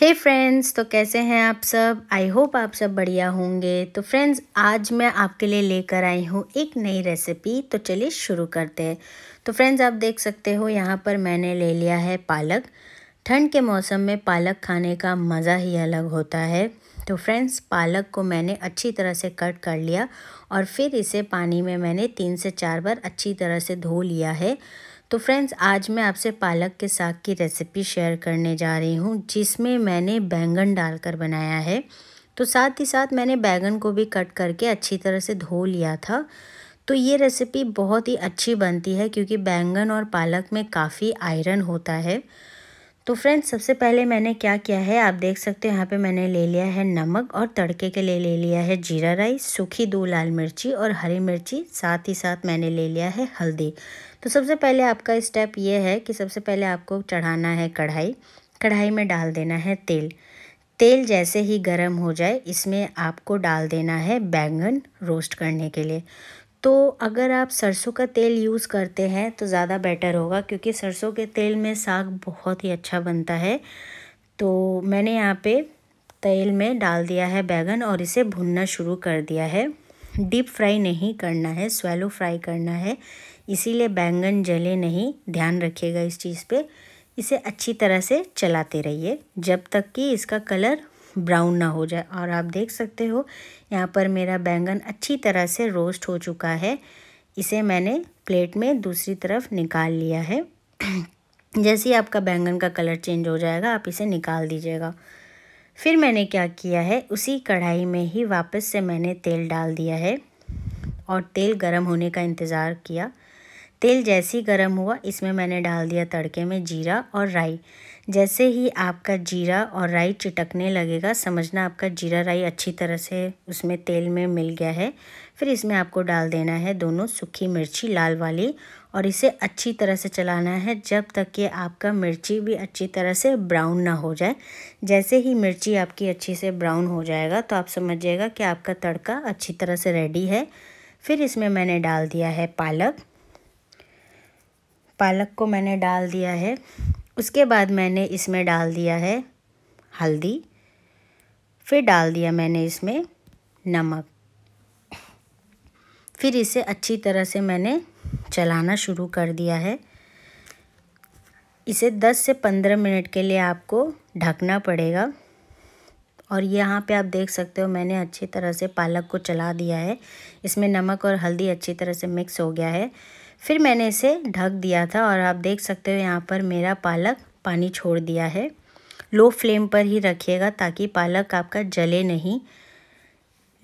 हे hey friends तो कैसे हैं आप सब आई होप आप सब बढ़िया होंगे तो फ्रेंड्स आज मैं आपके लिए लेकर आई हूँ एक नई रेसिपी तो चलिए शुरू करते हैं तो फ्रेंड्स आप देख सकते हो यहाँ पर मैंने ले लिया है पालक ठंड के मौसम में पालक खाने का मज़ा ही अलग होता है तो फ्रेंड्स पालक को मैंने अच्छी तरह से कट कर लिया और फिर इसे पानी में मैंने तीन से चार बार अच्छी तरह से धो लिया है तो फ्रेंड्स आज मैं आपसे पालक के साग की रेसिपी शेयर करने जा रही हूँ जिसमें मैंने बैंगन डालकर बनाया है तो साथ ही साथ मैंने बैंगन को भी कट करके अच्छी तरह से धो लिया था तो ये रेसिपी बहुत ही अच्छी बनती है क्योंकि बैंगन और पालक में काफ़ी आयरन होता है तो फ्रेंड्स सबसे पहले मैंने क्या किया है आप देख सकते हो यहाँ पे मैंने ले लिया है नमक और तड़के के लिए ले लिया है जीरा राइस सूखी दो लाल मिर्ची और हरी मिर्ची साथ ही साथ मैंने ले लिया है हल्दी तो सबसे पहले आपका स्टेप ये है कि सबसे पहले आपको चढ़ाना है कढ़ाई कढ़ाई में डाल देना है तेल तेल जैसे ही गर्म हो जाए इसमें आपको डाल देना है बैंगन रोस्ट करने के लिए तो अगर आप सरसों का तेल यूज़ करते हैं तो ज़्यादा बेटर होगा क्योंकि सरसों के तेल में साग बहुत ही अच्छा बनता है तो मैंने यहाँ पे तेल में डाल दिया है बैगन और इसे भुनना शुरू कर दिया है डीप फ्राई नहीं करना है स्वेलो फ्राई करना है इसीलिए बैंगन जले नहीं ध्यान रखिएगा इस चीज़ पे इसे अच्छी तरह से चलाते रहिए जब तक कि इसका कलर ब्राउन ना हो जाए और आप देख सकते हो यहाँ पर मेरा बैंगन अच्छी तरह से रोस्ट हो चुका है इसे मैंने प्लेट में दूसरी तरफ निकाल लिया है जैसे ही आपका बैंगन का कलर चेंज हो जाएगा आप इसे निकाल दीजिएगा फिर मैंने क्या किया है उसी कढ़ाई में ही वापस से मैंने तेल डाल दिया है और तेल गर्म होने का इंतज़ार किया तेल जैसे ही गर्म हुआ इसमें मैंने डाल दिया तड़के में जीरा और राई जैसे ही आपका जीरा और राई चिटकने लगेगा समझना आपका जीरा राई अच्छी तरह से उसमें तेल में मिल गया है फिर इसमें आपको डाल देना है दोनों सूखी मिर्ची लाल वाली और इसे अच्छी तरह से चलाना है जब तक कि आपका मिर्ची भी अच्छी तरह से ब्राउन ना हो जाए जैसे ही मिर्ची आपकी अच्छी से ब्राउन हो जाएगा तो आप समझिएगा कि आपका तड़का अच्छी तरह से रेडी है फिर इसमें मैंने डाल दिया है पालक पालक को मैंने डाल दिया है उसके बाद मैंने इसमें डाल दिया है हल्दी फिर डाल दिया मैंने इसमें नमक फिर इसे अच्छी तरह से मैंने चलाना शुरू कर दिया है इसे 10 से 15 मिनट के लिए आपको ढकना पड़ेगा और यहाँ पे आप देख सकते हो मैंने अच्छी तरह से पालक को चला दिया है इसमें नमक और हल्दी अच्छी तरह से मिक्स हो गया है फिर मैंने इसे ढक दिया था और आप देख सकते हो यहाँ पर मेरा पालक पानी छोड़ दिया है लो फ्लेम पर ही रखिएगा ताकि पालक आपका जले नहीं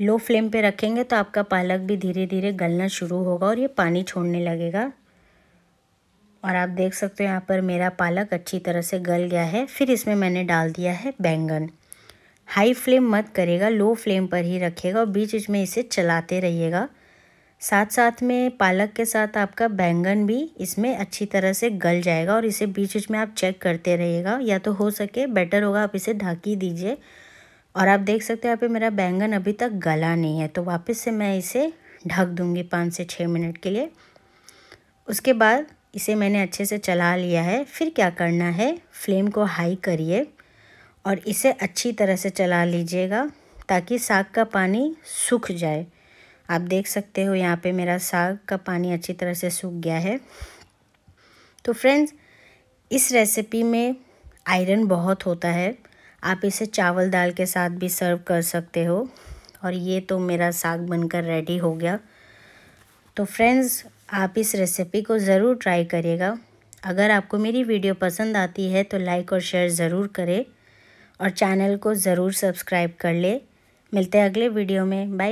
लो फ्लेम पे रखेंगे तो आपका पालक भी धीरे धीरे गलना शुरू होगा और ये पानी छोड़ने लगेगा और आप देख सकते हो यहाँ पर मेरा पालक अच्छी तरह से गल गया है फिर इसमें मैंने डाल दिया है बैंगन हाई फ्लेम मत करेगा लो फ्लेम पर ही रखेगा और बीच बीच में इसे चलाते रहिएगा साथ साथ में पालक के साथ आपका बैंगन भी इसमें अच्छी तरह से गल जाएगा और इसे बीच बीच में आप चेक करते रहिएगा या तो हो सके बेटर होगा आप इसे ढाकी दीजिए और आप देख सकते हैं यहाँ पे मेरा बैंगन अभी तक गला नहीं है तो वापस से मैं इसे ढक दूँगी पाँच से छः मिनट के लिए उसके बाद इसे मैंने अच्छे से चला लिया है फिर क्या करना है फ्लेम को हाई करिए और इसे अच्छी तरह से चला लीजिएगा ताकि साग का पानी सूख जाए आप देख सकते हो यहाँ पे मेरा साग का पानी अच्छी तरह से सूख गया है तो फ्रेंड्स इस रेसिपी में आयरन बहुत होता है आप इसे चावल दाल के साथ भी सर्व कर सकते हो और ये तो मेरा साग बनकर रेडी हो गया तो फ्रेंड्स आप इस रेसिपी को ज़रूर ट्राई करिएगा अगर आपको मेरी वीडियो पसंद आती है तो लाइक और शेयर ज़रूर करें और चैनल को ज़रूर सब्सक्राइब कर ले मिलते हैं अगले वीडियो में बाय